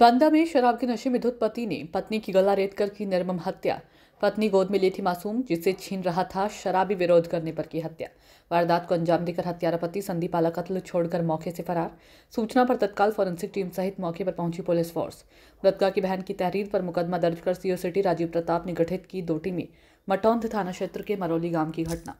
बांदा में शराब के नशे में धुत पति ने पत्नी की गला रेत कर की निर्मम हत्या पत्नी गोद में ली थी मासूम जिसे छीन रहा था शराबी विरोध करने पर की हत्या वारदात को अंजाम देकर हत्यारा पति संदीप आला कत्ल छोड़कर मौके से फरार सूचना पर तत्काल फोरेंसिक टीम सहित मौके पर पहुंची पुलिस फोर्स मृतका की बहन की तहरीर पर मुकदमा दर्ज कर सीओ सिटी राजीव प्रताप ने गठित की दो टीमें मटौंध थाना क्षेत्र के मरौली गांव की घटना